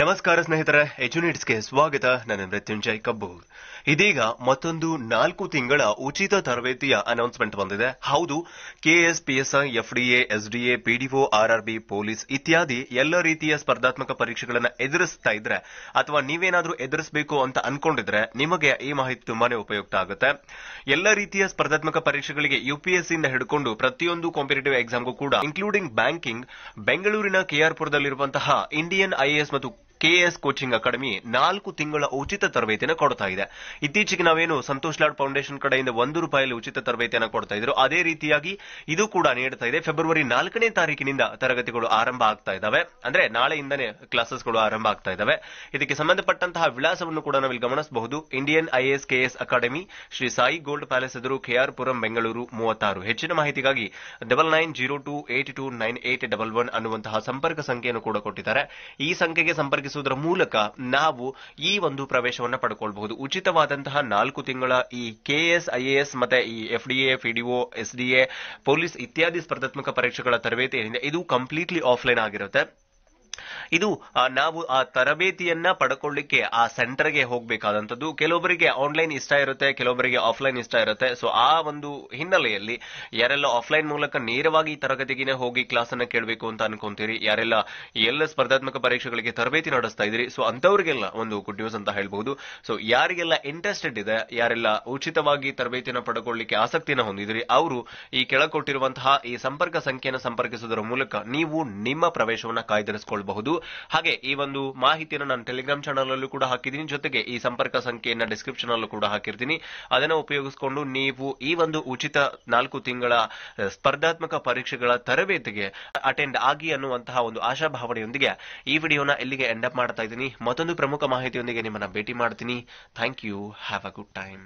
ನಮಸ್ಕಾರ ಸ್ನೇಹಿತರ ಗೆ ಸ್ವಾಗತ ನನ್ನ ಮೃತ್ಯುಂಜಯ್ ಕಬ್ಬು ಇದೀಗ ಮತ್ತೊಂದು ನಾಲ್ಕು ತಿಂಗಳ ಉಚಿತ ತರಬೇತಿಯ ಅನೌನ್ಸ್ಮೆಂಟ್ ಬಂದಿದೆ ಹೌದು KS PSI FDA SDA PDO RRB police ಇತ್ಯಾದಿ ಎಲ್ಲ ರೀತಿಯ ಸ್ಪರ್ಧಾತ್ಮಕ ಪರೀಕ್ಷೆಗಳನ್ನು ಎದುರಿಸ್ತಾ ಇದ್ರೆ ಅಥವಾ ನೀವೇನಾದರೂ ಎದುರಿಸಬೇಕು ಅಂತ ಅನ್ಕೊಂಡಿದ್ರೆ ನಿಮಗೆ ಈ ಮಾಹಿತಿ ತುಂಬಾನೇ ಉಪಯುಕ್ತ ಆಗುತ್ತೆ ಎಲ್ಲ ರೀತಿಯ ಸ್ಪರ್ಧಾತ್ಮಕ ಪರೀಕ್ಷೆಗಳಿಗೆ ಯುಪಿಎಸ್ಸಿಯಿಂದ ಹಿಡ್ಕೊಂಡು ಪ್ರತಿಯೊಂದು ಕಾಂಪಿಟೇಟಿವ್ ಎಕ್ಸಾಮ್ಗೂ ಕೂಡ ಇನ್ಕ್ಲೂಡಿಂಗ್ ಬ್ಯಾಂಕಿಂಗ್ ಬೆಂಗಳೂರಿನ ಕೆಆರ್ಪುರದಲ್ಲಿರುವಂತಹ ಇಂಡಿಯನ್ ಐಎಎಸ್ ಮತ್ತು ಕೆಎಸ್ ಕೋಚಿಂಗ್ ಅಕಾಡೆಮಿ ನಾಲ್ಕು ತಿಂಗಳ ಉಚಿತ ತರಬೇತಿಯನ್ನು ಕೊಡ್ತಾ ಇದೆ ಇತ್ತೀಚೆಗೆ ನಾವೇನು ಸಂತೋಷ್ ಲಾಡ್ ಫೌಂಡೇಶನ್ ಕಡೆಯಿಂದ ಒಂದು ರೂಪಾಯಿಯಲ್ಲಿ ಉಚಿತ ತರಬೇತಿಯನ್ನು ಕೊಡ್ತಾ ಇದ್ರು ಅದೇ ರೀತಿಯಾಗಿ ಇದು ಕೂಡ ನೀಡ್ತಾ ಇದೆ ಫೆಬ್ರವರಿ ನಾಲ್ಕನೇ ತಾರೀಕಿನಿಂದ ತರಗತಿಗಳು ಆರಂಭ ಆಗ್ತಾ ಇದ್ದಾವೆ ಅಂದ್ರೆ ನಾಳೆಯಿಂದನೇ ಕ್ಲಾಸಸ್ಗಳು ಆರಂಭ ಆಗ್ತಾ ಇದಾವೆ ಇದಕ್ಕೆ ಸಂಬಂಧಪಟ್ಟಂತಹ ವಿಳಾಸವನ್ನು ಕೂಡ ನಾವಿಲ್ಲಿ ಗಮನಿಸಬಹುದು Indian IAS KS academy Shri Sai gold palace ಎದುರು ಕೆಆರ್ ಪುರಂ ಬೆಂಗಳೂರು ಮೂವತ್ತಾರು ಹೆಚ್ಚಿನ ಮಾಹಿತಿಗಾಗಿ double nine zero two eight two nine eight double one ಅನ್ನುವಂತಹ ಸಂಪರ್ಕ ಸಂಖ್ಯೆಯನ್ನು ಕೂಡ ಕೊಟ್ಟಿದ್ದಾರೆ ಈ ಸಂಖ್ಯೆಗೆ ಸಂಪರ್ಕಿಸಿ ಒದಗಿಸುವುದರ ಮೂಲಕ ನಾವು ಈ ಒಂದು ಪ್ರವೇಶವನ್ನು ಪಡ್ಕೊಳ್ಬಹುದು ಉಚಿತವಾದಂತಹ ನಾಲ್ಕು ತಿಂಗಳ ಈ ಕೆಎಸ್ ಐಎಎಸ್ ಮತ್ತೆ ಈ ಎಫ್ಡಿಎ ಪಿಡಿಒ ಎಸ್ಡಿಎ ಪೊಲೀಸ್ ಇತ್ಯಾದಿ ಸ್ಪರ್ಧಾತ್ಮಕ ಪರೀಕ್ಷೆಗಳ ತರಬೇತಿ ಏನಿದೆ ಇದು ಕಂಪ್ಲೀಟ್ಲಿ ಆಫ್ಲೈನ್ ಆಗಿರುತ್ತೆ ಇದು ನಾವು ಆ ತರಬೇತಿಯನ್ನ ಪಡ್ಕೊಳ್ಳಿಕ್ಕೆ ಆ ಸೆಂಟರ್ಗೆ ಹೋಗಬೇಕಾದಂತದ್ದು ಕೆಲವೊಬ್ಬರಿಗೆ ಆನ್ಲೈನ್ ಇಷ್ಟ ಇರುತ್ತೆ ಕೆಲವೊಬ್ಬರಿಗೆ ಆಫ್ಲೈನ್ ಇಷ್ಟ ಇರುತ್ತೆ ಸೊ ಆ ಒಂದು ಹಿನ್ನೆಲೆಯಲ್ಲಿ ಯಾರೆಲ್ಲ ಆಫ್ಲೈನ್ ಮೂಲಕ ನೇರವಾಗಿ ತರಗತಿಗೆ ಹೋಗಿ ಕ್ಲಾಸ್ ಅನ್ನ ಕೇಳಬೇಕು ಅಂತ ಅನ್ಕೊಂತೀರಿ ಯಾರೆಲ್ಲ ಎಲ್ಲ ಸ್ಪರ್ಧಾತ್ಮಕ ಪರೀಕ್ಷೆಗಳಿಗೆ ತರಬೇತಿ ನಡೆಸ್ತಾ ಇದ್ರಿ ಸೊ ಅಂತವರಿಗೆಲ್ಲ ಒಂದು ಗುಡ್ ನ್ಯೂಸ್ ಅಂತ ಹೇಳ್ಬಹುದು ಸೊ ಯಾರಿಗೆಲ್ಲ ಇಂಟ್ರೆಸ್ಟೆಡ್ ಇದೆ ಯಾರೆಲ್ಲ ಉಚಿತವಾಗಿ ತರಬೇತಿಯನ್ನ ಪಡ್ಕೊಳ್ಳಿಕ್ಕೆ ಆಸಕ್ತಿಯನ್ನು ಹೊಂದಿದ್ರಿ ಅವರು ಈ ಕೆಳಕೊಟ್ಟಿರುವಂತಹ ಈ ಸಂಪರ್ಕ ಸಂಖ್ಯೆಯನ್ನು ಸಂಪರ್ಕಿಸುವುದರ ಮೂಲಕ ನೀವು ನಿಮ್ಮ ಪ್ರವೇಶವನ್ನು ಕಾಯ್ದಿರಿಸಿಕೊಳ್ಳಬಹುದು ಮಾಡಬಹುದು ಹಾಗೆ ಈ ಒಂದು ಮಾಹಿತಿಯನ್ನು ನಾನು ಟೆಲಿಗ್ರಾಮ್ ಚಾನಲ್ ಅಲ್ಲೂ ಕೂಡ ಹಾಕಿದ್ದೀನಿ ಜೊತೆಗೆ ಈ ಸಂಪರ್ಕ ಸಂಖ್ಯೆಯನ್ನು ಡಿಸ್ಕ್ರಿಪ್ಷನ್ ಅಲ್ಲೂ ಕೂಡ ಹಾಕಿರ್ತೀನಿ ಅದನ್ನು ಉಪಯೋಗಿಸಿಕೊಂಡು ನೀವು ಈ ಒಂದು ಉಚಿತ ನಾಲ್ಕು ತಿಂಗಳ ಸ್ಪರ್ಧಾತ್ಮಕ ಪರೀಕ್ಷೆಗಳ ತರಬೇತಿಗೆ ಅಟೆಂಡ್ ಆಗಿ ಅನ್ನುವಂತಹ ಒಂದು ಆಶಾಭಾವನೆಯೊಂದಿಗೆ ಈ ವಿಡಿಯೋನ ಇಲ್ಲಿಗೆ ಎಂಡಪ್ ಮಾಡ್ತಾ ಇದ್ದೀನಿ ಮತ್ತೊಂದು ಪ್ರಮುಖ ಮಾಹಿತಿಯೊಂದಿಗೆ ನಿಮ್ಮನ್ನ ಭೇಟಿ ಮಾಡ್ತೀನಿ thank you have a good time